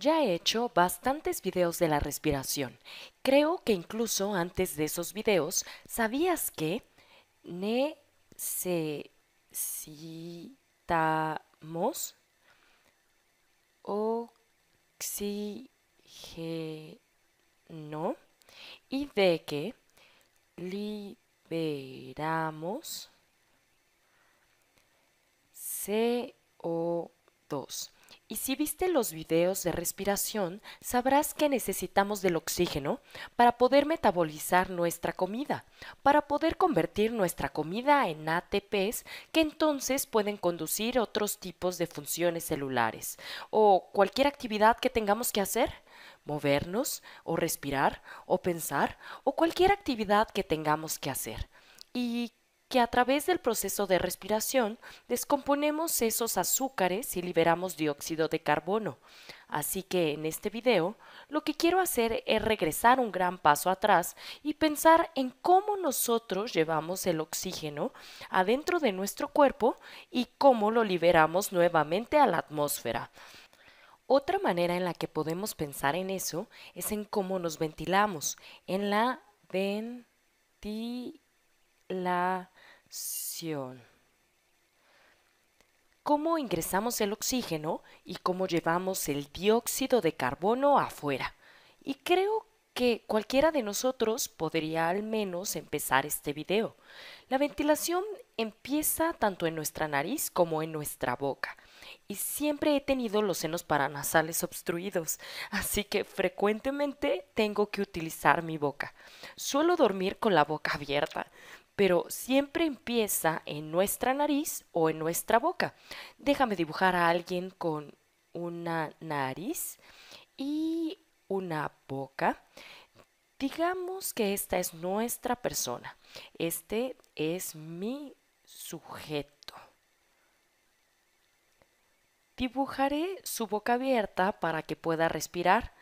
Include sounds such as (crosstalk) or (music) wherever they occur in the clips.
Ya he hecho bastantes videos de la respiración. Creo que incluso antes de esos videos, ¿sabías que necesitamos oxígeno y de que liberamos CO2? Y si viste los videos de respiración, sabrás que necesitamos del oxígeno para poder metabolizar nuestra comida, para poder convertir nuestra comida en ATPs que entonces pueden conducir otros tipos de funciones celulares o cualquier actividad que tengamos que hacer movernos o respirar o pensar o cualquier actividad que tengamos que hacer. ¿Y que a través del proceso de respiración descomponemos esos azúcares y liberamos dióxido de carbono. Así que en este video lo que quiero hacer es regresar un gran paso atrás y pensar en cómo nosotros llevamos el oxígeno adentro de nuestro cuerpo y cómo lo liberamos nuevamente a la atmósfera. Otra manera en la que podemos pensar en eso es en cómo nos ventilamos, en la ventilación cómo ingresamos el oxígeno y cómo llevamos el dióxido de carbono afuera. Y creo que cualquiera de nosotros podría al menos empezar este video. La ventilación empieza tanto en nuestra nariz como en nuestra boca. Y siempre he tenido los senos paranasales obstruidos, así que frecuentemente tengo que utilizar mi boca. Suelo dormir con la boca abierta pero siempre empieza en nuestra nariz o en nuestra boca. Déjame dibujar a alguien con una nariz y una boca. Digamos que esta es nuestra persona. Este es mi sujeto. Dibujaré su boca abierta para que pueda respirar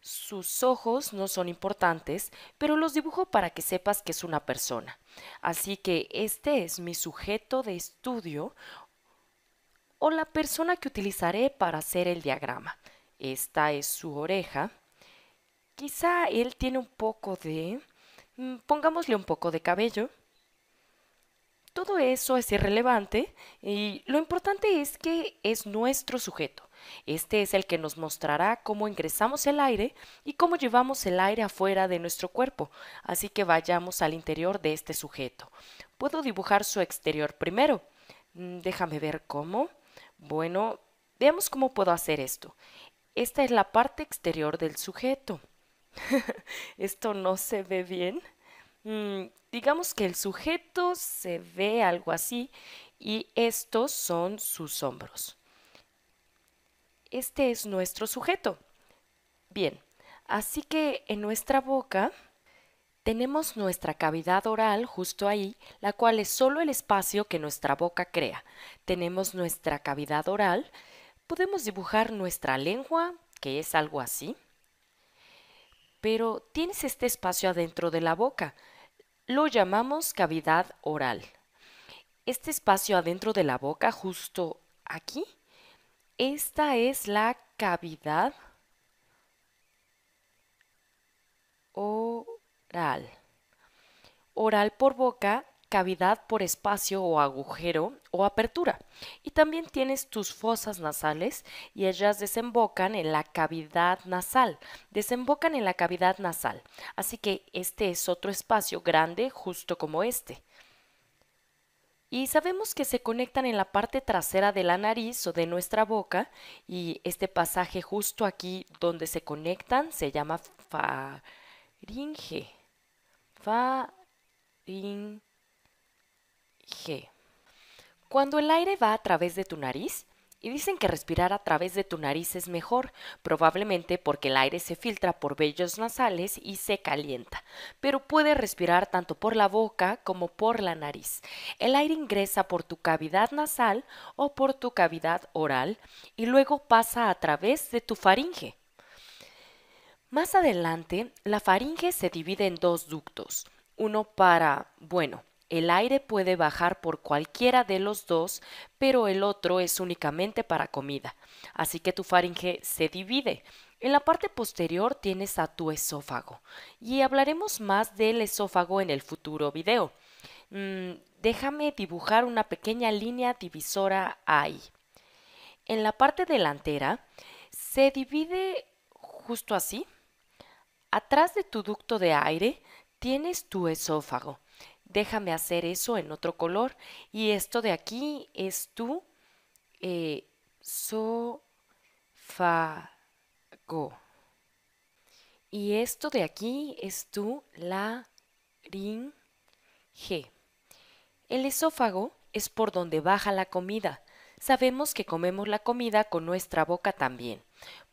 sus ojos no son importantes, pero los dibujo para que sepas que es una persona. Así que este es mi sujeto de estudio o la persona que utilizaré para hacer el diagrama. Esta es su oreja. Quizá él tiene un poco de... Mm, pongámosle un poco de cabello. Todo eso es irrelevante y lo importante es que es nuestro sujeto. Este es el que nos mostrará cómo ingresamos el aire y cómo llevamos el aire afuera de nuestro cuerpo, así que vayamos al interior de este sujeto. Puedo dibujar su exterior primero. Mm, déjame ver cómo. Bueno, veamos cómo puedo hacer esto. Esta es la parte exterior del sujeto. (laughs) esto no se ve bien. Mm, digamos que el sujeto se ve algo así y estos son sus hombros. Este es nuestro sujeto. Bien, así que en nuestra boca tenemos nuestra cavidad oral justo ahí, la cual es solo el espacio que nuestra boca crea. Tenemos nuestra cavidad oral, podemos dibujar nuestra lengua, que es algo así, pero tienes este espacio adentro de la boca. Lo llamamos cavidad oral. Este espacio adentro de la boca, justo aquí, esta es la cavidad oral. Oral por boca, cavidad por espacio o agujero o apertura. Y también tienes tus fosas nasales y ellas desembocan en la cavidad nasal. Desembocan en la cavidad nasal. Así que este es otro espacio grande justo como este. Y sabemos que se conectan en la parte trasera de la nariz o de nuestra boca y este pasaje justo aquí donde se conectan se llama faringe. Faringe. Cuando el aire va a través de tu nariz, y dicen que respirar a través de tu nariz es mejor, probablemente porque el aire se filtra por vellos nasales y se calienta, pero puedes respirar tanto por la boca como por la nariz. El aire ingresa por tu cavidad nasal o por tu cavidad oral y luego pasa a través de tu faringe. Más adelante, la faringe se divide en dos ductos, uno para, bueno, el aire puede bajar por cualquiera de los dos, pero el otro es únicamente para comida. Así que tu faringe se divide. En la parte posterior tienes a tu esófago y hablaremos más del esófago en el futuro video. Mm, déjame dibujar una pequeña línea divisora ahí. En la parte delantera se divide justo así. Atrás de tu ducto de aire tienes tu esófago déjame hacer eso en otro color y esto de aquí es tu eh, esófago y esto de aquí es tu laringe. El esófago es por donde baja la comida. Sabemos que comemos la comida con nuestra boca también.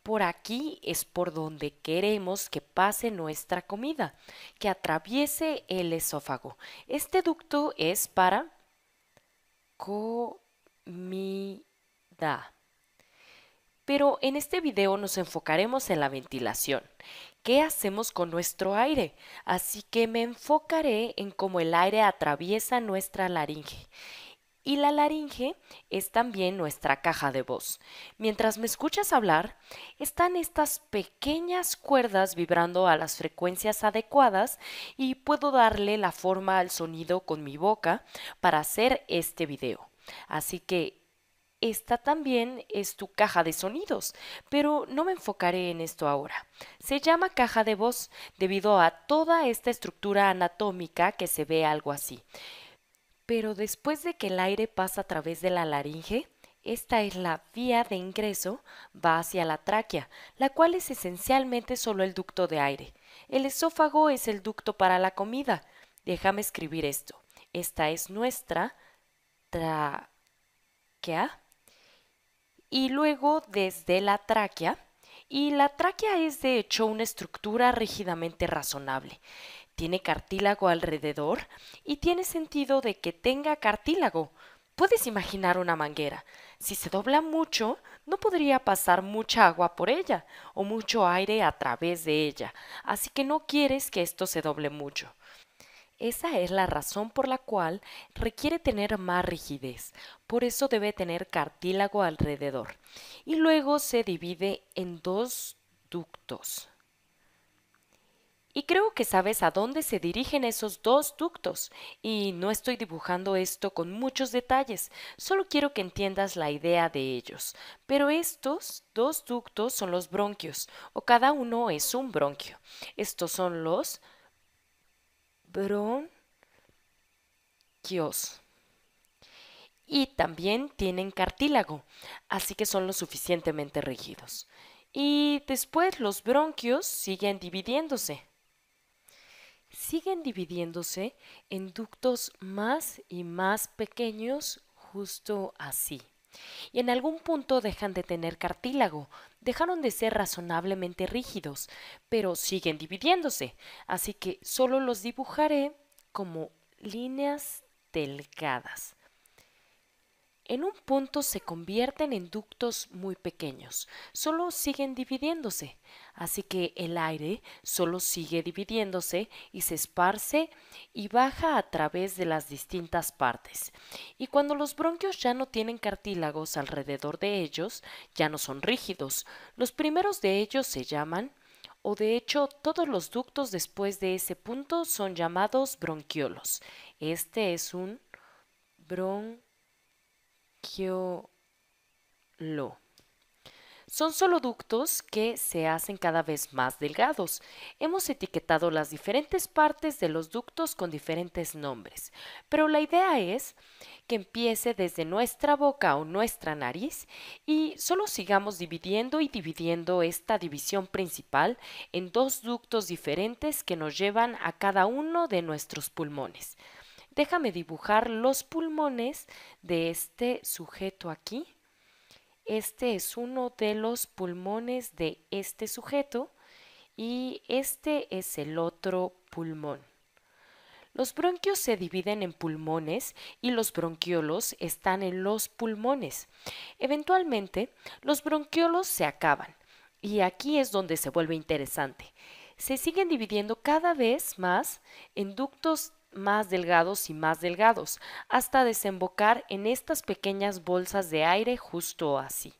Por aquí es por donde queremos que pase nuestra comida, que atraviese el esófago. Este ducto es para comida. Pero en este video nos enfocaremos en la ventilación. ¿Qué hacemos con nuestro aire? Así que me enfocaré en cómo el aire atraviesa nuestra laringe y la laringe es también nuestra caja de voz. Mientras me escuchas hablar, están estas pequeñas cuerdas vibrando a las frecuencias adecuadas y puedo darle la forma al sonido con mi boca para hacer este video. Así que esta también es tu caja de sonidos, pero no me enfocaré en esto ahora. Se llama caja de voz debido a toda esta estructura anatómica que se ve algo así. Pero después de que el aire pasa a través de la laringe, esta es la vía de ingreso, va hacia la tráquea, la cual es esencialmente solo el ducto de aire. El esófago es el ducto para la comida. Déjame escribir esto. Esta es nuestra tráquea. Y luego desde la tráquea. Y la tráquea es de hecho una estructura rígidamente razonable tiene cartílago alrededor y tiene sentido de que tenga cartílago. Puedes imaginar una manguera. Si se dobla mucho, no podría pasar mucha agua por ella o mucho aire a través de ella, así que no quieres que esto se doble mucho. Esa es la razón por la cual requiere tener más rigidez, por eso debe tener cartílago alrededor. Y luego se divide en dos ductos. Y creo que sabes a dónde se dirigen esos dos ductos. Y no estoy dibujando esto con muchos detalles, solo quiero que entiendas la idea de ellos. Pero estos dos ductos son los bronquios, o cada uno es un bronquio. Estos son los bronquios. Y también tienen cartílago, así que son lo suficientemente rígidos. Y después los bronquios siguen dividiéndose siguen dividiéndose en ductos más y más pequeños justo así. Y en algún punto dejan de tener cartílago, dejaron de ser razonablemente rígidos, pero siguen dividiéndose, así que solo los dibujaré como líneas delgadas en un punto se convierten en ductos muy pequeños, solo siguen dividiéndose, así que el aire solo sigue dividiéndose y se esparce y baja a través de las distintas partes. Y cuando los bronquios ya no tienen cartílagos alrededor de ellos, ya no son rígidos. Los primeros de ellos se llaman o de hecho todos los ductos después de ese punto son llamados bronquiolos. Este es un bronquio son solo ductos que se hacen cada vez más delgados. Hemos etiquetado las diferentes partes de los ductos con diferentes nombres, pero la idea es que empiece desde nuestra boca o nuestra nariz y solo sigamos dividiendo y dividiendo esta división principal en dos ductos diferentes que nos llevan a cada uno de nuestros pulmones déjame dibujar los pulmones de este sujeto aquí. Este es uno de los pulmones de este sujeto y este es el otro pulmón. Los bronquios se dividen en pulmones y los bronquiolos están en los pulmones. Eventualmente, los bronquiolos se acaban y aquí es donde se vuelve interesante. Se siguen dividiendo cada vez más en ductos más delgados y más delgados, hasta desembocar en estas pequeñas bolsas de aire justo así.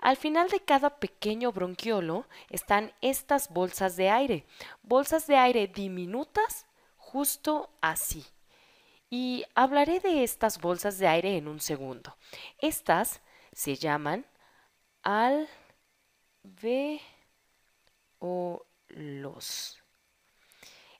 Al final de cada pequeño bronquiolo están estas bolsas de aire, bolsas de aire diminutas justo así. Y hablaré de estas bolsas de aire en un segundo. Estas se llaman alveolos.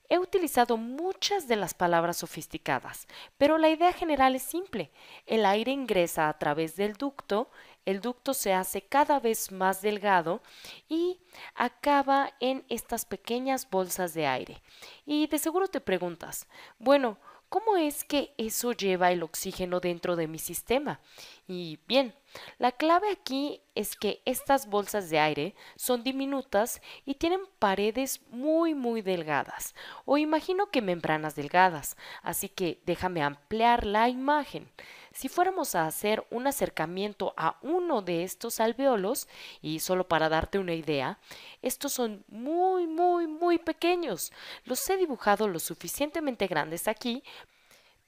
He utilizado muchas de las palabras sofisticadas, pero la idea general es simple. El aire ingresa a través del ducto, el ducto se hace cada vez más delgado y acaba en estas pequeñas bolsas de aire. Y de seguro te preguntas, bueno, ¿Cómo es que eso lleva el oxígeno dentro de mi sistema? Y bien, la clave aquí es que estas bolsas de aire son diminutas y tienen paredes muy muy delgadas, o imagino que membranas delgadas, así que déjame ampliar la imagen. Si fuéramos a hacer un acercamiento a uno de estos alveolos, y solo para darte una idea, estos son muy, muy, muy pequeños. Los he dibujado lo suficientemente grandes aquí,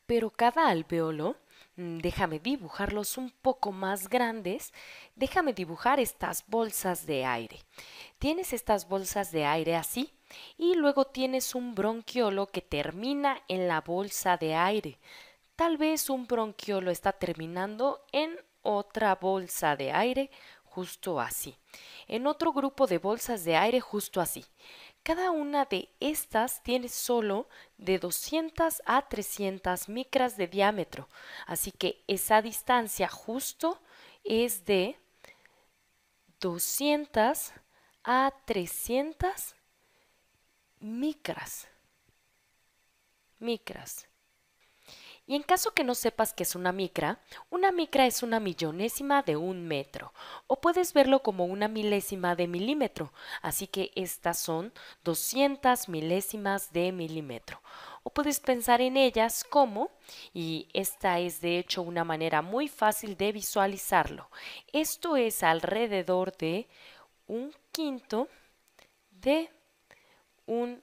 pero cada alveolo mm, déjame dibujarlos un poco más grandes, déjame dibujar estas bolsas de aire. Tienes estas bolsas de aire así y luego tienes un bronquiolo que termina en la bolsa de aire. Tal vez un bronquio lo está terminando en otra bolsa de aire justo así. En otro grupo de bolsas de aire justo así. Cada una de estas tiene solo de 200 a 300 micras de diámetro, así que esa distancia justo es de 200 a 300 micras. Micras. Y en caso que no sepas que es una micra, una micra es una millonésima de un metro, o puedes verlo como una milésima de milímetro, así que estas son 200 milésimas de milímetro. O puedes pensar en ellas como, y esta es de hecho una manera muy fácil de visualizarlo, esto es alrededor de un quinto de un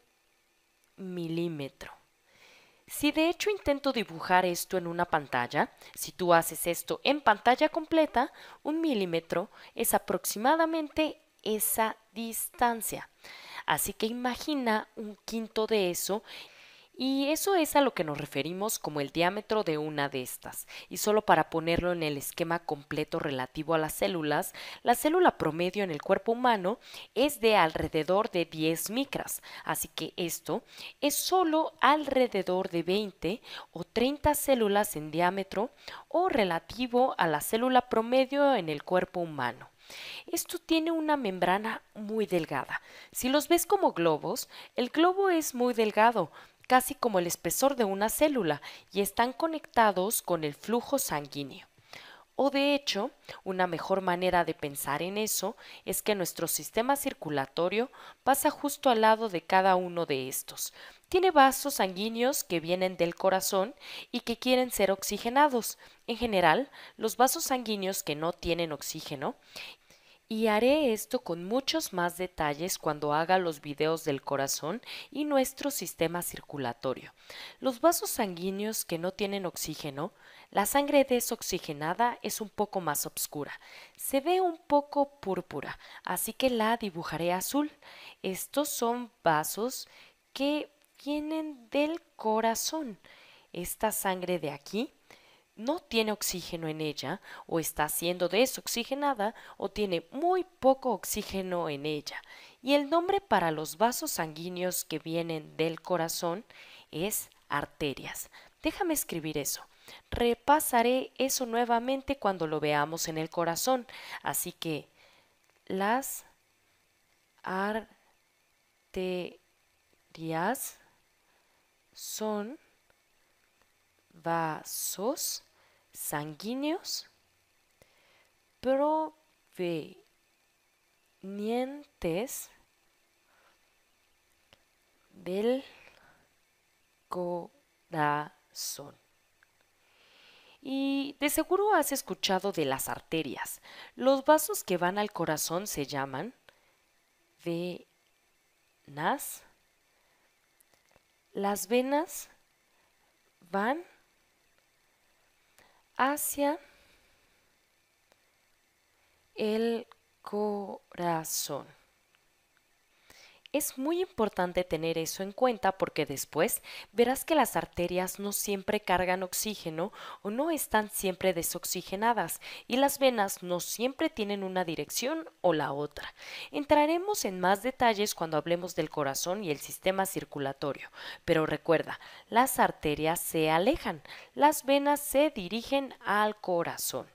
milímetro. Si de hecho intento dibujar esto en una pantalla, si tú haces esto en pantalla completa, un milímetro es aproximadamente esa distancia. Así que imagina un quinto de eso y eso es a lo que nos referimos como el diámetro de una de estas. Y solo para ponerlo en el esquema completo relativo a las células, la célula promedio en el cuerpo humano es de alrededor de 10 micras, así que esto es solo alrededor de 20 o 30 células en diámetro o relativo a la célula promedio en el cuerpo humano. Esto tiene una membrana muy delgada. Si los ves como globos, el globo es muy delgado, casi como el espesor de una célula y están conectados con el flujo sanguíneo. O de hecho, una mejor manera de pensar en eso es que nuestro sistema circulatorio pasa justo al lado de cada uno de estos. Tiene vasos sanguíneos que vienen del corazón y que quieren ser oxigenados. En general, los vasos sanguíneos que no tienen oxígeno y haré esto con muchos más detalles cuando haga los videos del corazón y nuestro sistema circulatorio. Los vasos sanguíneos que no tienen oxígeno, la sangre desoxigenada es un poco más oscura. Se ve un poco púrpura, así que la dibujaré azul. Estos son vasos que vienen del corazón. Esta sangre de aquí no tiene oxígeno en ella o está siendo desoxigenada o tiene muy poco oxígeno en ella. Y el nombre para los vasos sanguíneos que vienen del corazón es arterias. Déjame escribir eso. Repasaré eso nuevamente cuando lo veamos en el corazón. Así que las arterias son vasos sanguíneos provenientes del corazón. Y de seguro has escuchado de las arterias. Los vasos que van al corazón se llaman venas. Las venas van hacia el corazón. Es muy importante tener eso en cuenta porque después verás que las arterias no siempre cargan oxígeno o no están siempre desoxigenadas y las venas no siempre tienen una dirección o la otra. Entraremos en más detalles cuando hablemos del corazón y el sistema circulatorio, pero recuerda, las arterias se alejan, las venas se dirigen al corazón.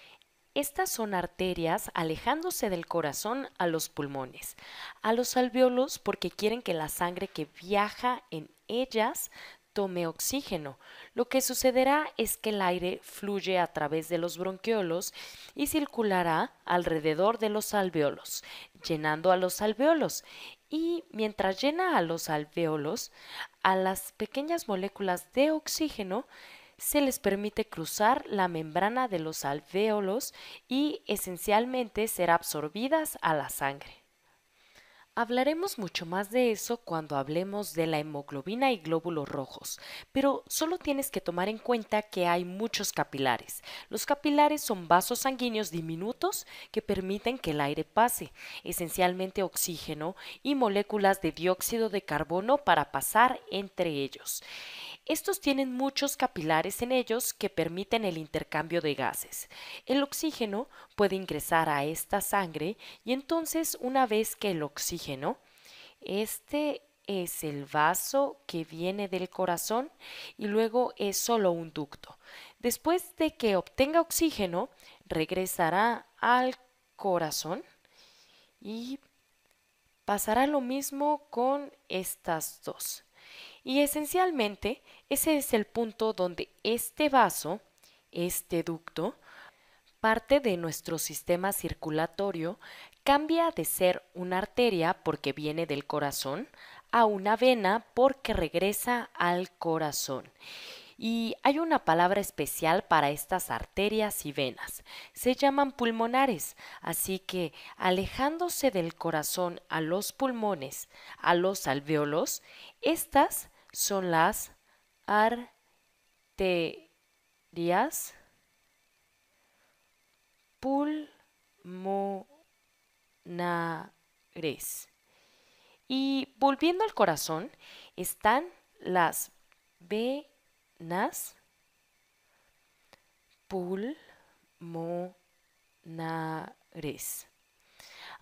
Estas son arterias alejándose del corazón a los pulmones, a los alvéolos porque quieren que la sangre que viaja en ellas tome oxígeno. Lo que sucederá es que el aire fluye a través de los bronquiolos y circulará alrededor de los alvéolos, llenando a los alvéolos. Y mientras llena a los alvéolos, a las pequeñas moléculas de oxígeno se les permite cruzar la membrana de los alvéolos y esencialmente ser absorbidas a la sangre. Hablaremos mucho más de eso cuando hablemos de la hemoglobina y glóbulos rojos, pero solo tienes que tomar en cuenta que hay muchos capilares. Los capilares son vasos sanguíneos diminutos que permiten que el aire pase, esencialmente oxígeno y moléculas de dióxido de carbono para pasar entre ellos. Estos tienen muchos capilares en ellos que permiten el intercambio de gases. El oxígeno puede ingresar a esta sangre y entonces una vez que el oxígeno, este es el vaso que viene del corazón y luego es solo un ducto. Después de que obtenga oxígeno, regresará al corazón y pasará lo mismo con estas dos. Y esencialmente ese es el punto donde este vaso, este ducto, parte de nuestro sistema circulatorio cambia de ser una arteria porque viene del corazón a una vena porque regresa al corazón. Y hay una palabra especial para estas arterias y venas. Se llaman pulmonares, así que alejándose del corazón a los pulmones, a los alvéolos, estas son las arterias pulmonares. Y volviendo al corazón, están las venas pulmonares.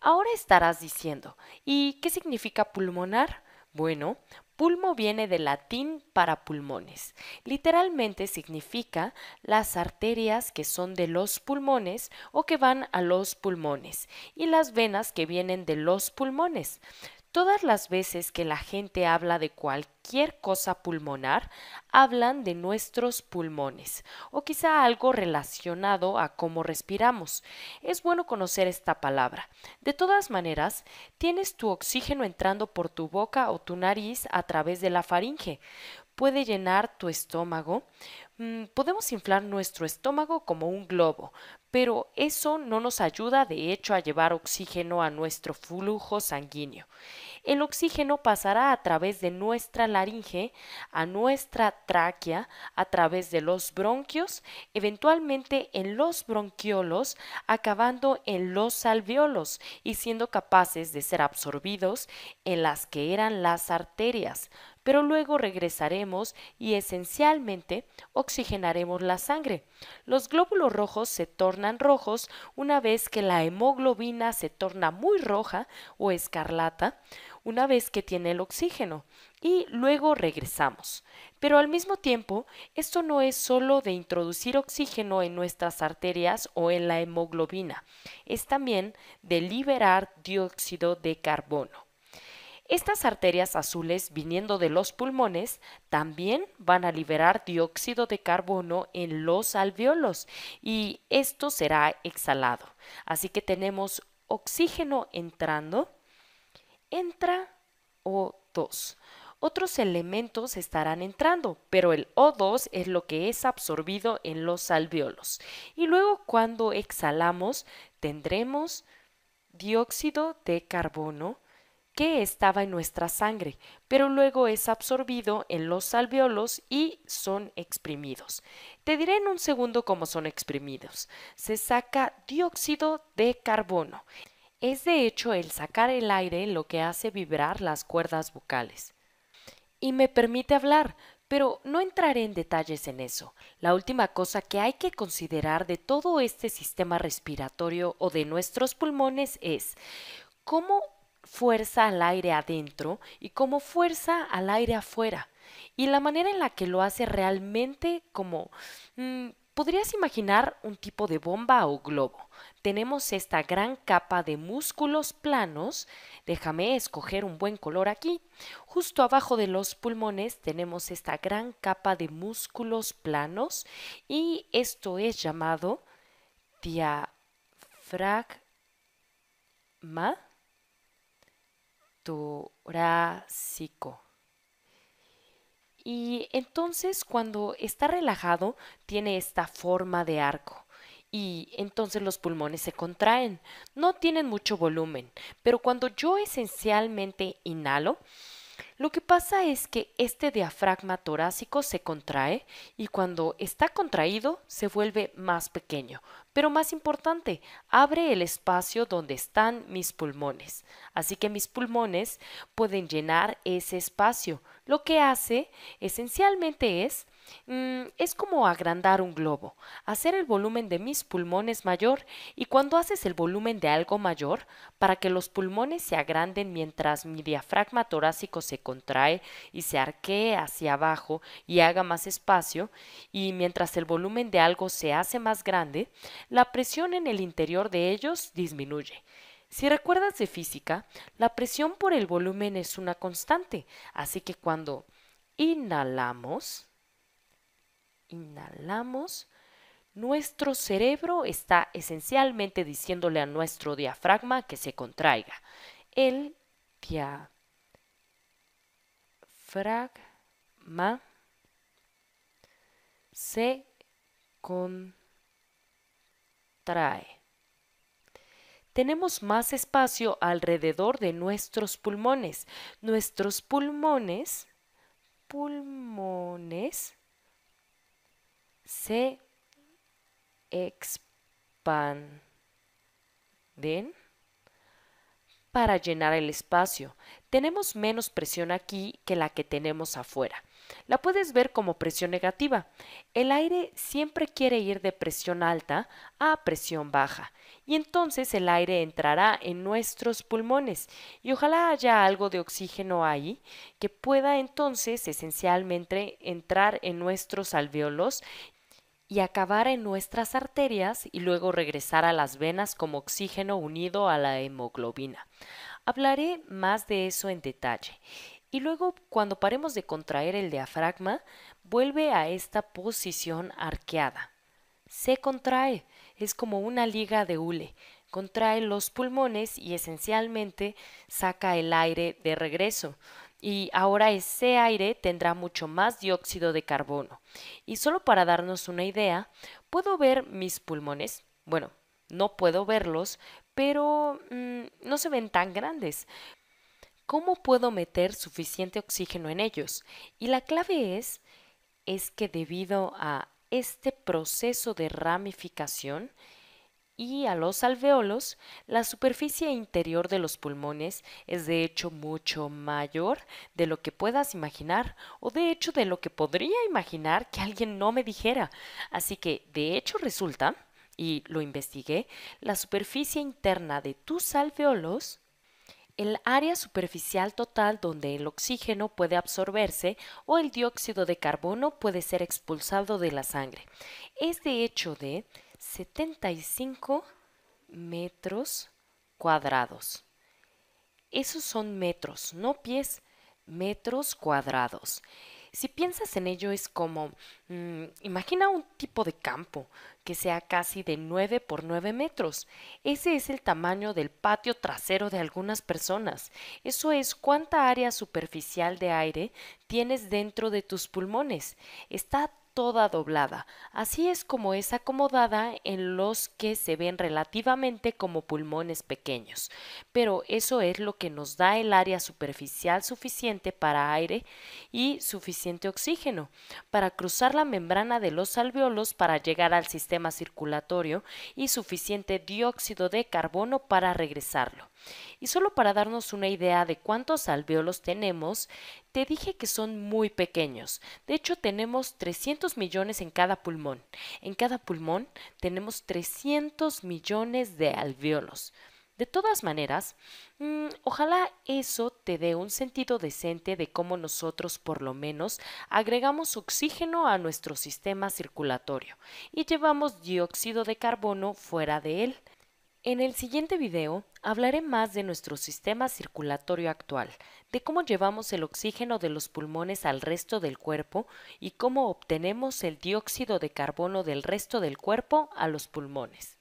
Ahora estarás diciendo, ¿y qué significa pulmonar? Bueno, pulmo viene del latín para pulmones. Literalmente significa las arterias que son de los pulmones o que van a los pulmones y las venas que vienen de los pulmones. Todas las veces que la gente habla de cualquier cosa pulmonar, hablan de nuestros pulmones o quizá algo relacionado a cómo respiramos. Es bueno conocer esta palabra. De todas maneras, tienes tu oxígeno entrando por tu boca o tu nariz a través de la faringe. Puede llenar tu estómago, Mm, podemos inflar nuestro estómago como un globo, pero eso no nos ayuda de hecho a llevar oxígeno a nuestro flujo sanguíneo. El oxígeno pasará a través de nuestra laringe, a nuestra tráquea, a través de los bronquios, eventualmente en los bronquiolos, acabando en los alveolos y siendo capaces de ser absorbidos en las que eran las arterias, pero luego regresaremos y esencialmente oxigenaremos la sangre. Los glóbulos rojos se tornan rojos una vez que la hemoglobina se torna muy roja o escarlata, una vez que tiene el oxígeno y luego regresamos. Pero al mismo tiempo, esto no es solo de introducir oxígeno en nuestras arterias o en la hemoglobina, es también de liberar dióxido de carbono. Estas arterias azules viniendo de los pulmones también van a liberar dióxido de carbono en los alveolos y esto será exhalado. Así que tenemos oxígeno entrando, entra O2 otros elementos estarán entrando, pero el O2 es lo que es absorbido en los alveolos. Y luego cuando exhalamos tendremos dióxido de carbono que estaba en nuestra sangre, pero luego es absorbido en los alveolos y son exprimidos. Te diré en un segundo cómo son exprimidos. Se saca dióxido de carbono. Es de hecho el sacar el aire lo que hace vibrar las cuerdas bucales. Y me permite hablar, pero no entraré en detalles en eso. La última cosa que hay que considerar de todo este sistema respiratorio o de nuestros pulmones es cómo fuerza al aire adentro y como fuerza al aire afuera. Y la manera en la que lo hace realmente como... Mm, podrías imaginar un tipo de bomba o globo. Tenemos esta gran capa de músculos planos, déjame escoger un buen color aquí. Justo abajo de los pulmones tenemos esta gran capa de músculos planos y esto es llamado diafragma torácico. Y entonces cuando está relajado tiene esta forma de arco y entonces los pulmones se contraen, no tienen mucho volumen, pero cuando yo esencialmente inhalo, lo que pasa es que este diafragma torácico se contrae y cuando está contraído se vuelve más pequeño, pero más importante, abre el espacio donde están mis pulmones. Así que mis pulmones pueden llenar ese espacio. Lo que hace esencialmente es Mm, es como agrandar un globo, hacer el volumen de mis pulmones mayor y cuando haces el volumen de algo mayor, para que los pulmones se agranden mientras mi diafragma torácico se contrae y se arquee hacia abajo y haga más espacio, y mientras el volumen de algo se hace más grande, la presión en el interior de ellos disminuye. Si recuerdas de física, la presión por el volumen es una constante, así que cuando inhalamos, inhalamos, nuestro cerebro está esencialmente diciéndole a nuestro diafragma que se contraiga. El diafragma se contrae. Tenemos más espacio alrededor de nuestros pulmones. Nuestros pulmones, pulmones, se expanden para llenar el espacio. Tenemos menos presión aquí que la que tenemos afuera. La puedes ver como presión negativa. El aire siempre quiere ir de presión alta a presión baja y entonces el aire entrará en nuestros pulmones y ojalá haya algo de oxígeno ahí que pueda entonces esencialmente entrar en nuestros alveolos y acabar en nuestras arterias y luego regresar a las venas como oxígeno unido a la hemoglobina. Hablaré más de eso en detalle. Y luego, cuando paremos de contraer el diafragma, vuelve a esta posición arqueada. Se contrae, es como una liga de hule. Contrae los pulmones y esencialmente saca el aire de regreso y ahora ese aire tendrá mucho más dióxido de carbono. Y solo para darnos una idea, puedo ver mis pulmones, bueno, no puedo verlos, pero mm, no se ven tan grandes. ¿Cómo puedo meter suficiente oxígeno en ellos? Y la clave es, es que debido a este proceso de ramificación, y a los alveolos, la superficie interior de los pulmones es de hecho mucho mayor de lo que puedas imaginar o de hecho de lo que podría imaginar que alguien no me dijera. Así que de hecho resulta, y lo investigué, la superficie interna de tus alveolos el área superficial total donde el oxígeno puede absorberse o el dióxido de carbono puede ser expulsado de la sangre. Es de hecho de 75 metros cuadrados. Esos son metros, no pies, metros cuadrados. Si piensas en ello es como, mm, imagina un tipo de campo que sea casi de 9 por 9 metros. Ese es el tamaño del patio trasero de algunas personas. Eso es cuánta área superficial de aire tienes dentro de tus pulmones. Está toda doblada. Así es como es acomodada en los que se ven relativamente como pulmones pequeños. Pero eso es lo que nos da el área superficial suficiente para aire y suficiente oxígeno para cruzar la membrana de los alveolos para llegar al sistema circulatorio y suficiente dióxido de carbono para regresarlo. Y solo para darnos una idea de cuántos alveolos tenemos, te dije que son muy pequeños. De hecho, tenemos 300 millones en cada pulmón. En cada pulmón tenemos 300 millones de alveolos. De todas maneras, mm, ojalá eso te dé un sentido decente de cómo nosotros por lo menos agregamos oxígeno a nuestro sistema circulatorio y llevamos dióxido de carbono fuera de él. En el siguiente video hablaré más de nuestro sistema circulatorio actual, de cómo llevamos el oxígeno de los pulmones al resto del cuerpo y cómo obtenemos el dióxido de carbono del resto del cuerpo a los pulmones.